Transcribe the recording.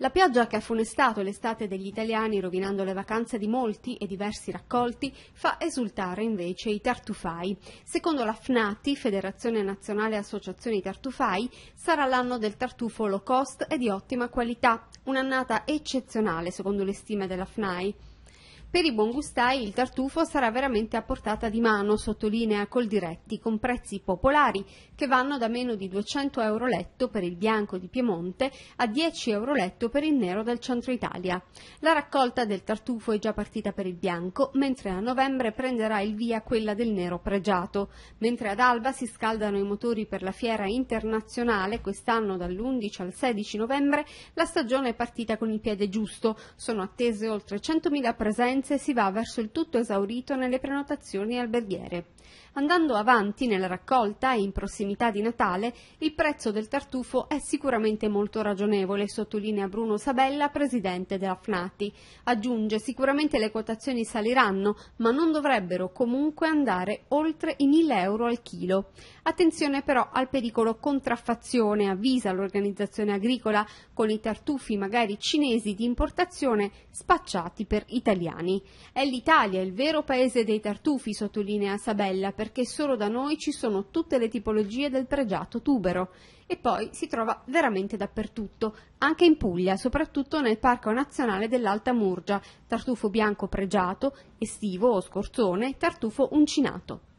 La pioggia che ha funestato l'estate degli italiani, rovinando le vacanze di molti e diversi raccolti, fa esultare invece i tartufai. Secondo la FNATI, Federazione Nazionale Associazioni Tartufai, sarà l'anno del tartufo low cost e di ottima qualità, un'annata eccezionale secondo le stime della FNAI. Per i buongustai il tartufo sarà veramente a portata di mano, sottolinea Col Diretti, con prezzi popolari che vanno da meno di 200 euro letto per il bianco di Piemonte a 10 euro letto per il nero del centro Italia. La raccolta del tartufo è già partita per il bianco, mentre a novembre prenderà il via quella del nero pregiato, mentre ad Alba si scaldano i motori per la fiera internazionale, quest'anno dall'11 al 16 novembre la stagione è partita con il piede giusto, sono attese oltre 100.000 presenze differenze si va verso il tutto esaurito nelle prenotazioni alberghiere. Andando avanti nella raccolta e in prossimità di Natale, il prezzo del tartufo è sicuramente molto ragionevole, sottolinea Bruno Sabella, presidente della FNATI. Aggiunge sicuramente le quotazioni saliranno, ma non dovrebbero comunque andare oltre i 1000 euro al chilo. Attenzione però al pericolo contraffazione, avvisa l'organizzazione agricola, con i tartufi magari cinesi di importazione spacciati per italiani italiani. È l'Italia il vero paese dei tartufi, sottolinea Sabella, perché solo da noi ci sono tutte le tipologie del pregiato tubero. E poi si trova veramente dappertutto, anche in Puglia, soprattutto nel Parco Nazionale dell'Alta Murgia, tartufo bianco pregiato, estivo o scorzone, tartufo uncinato.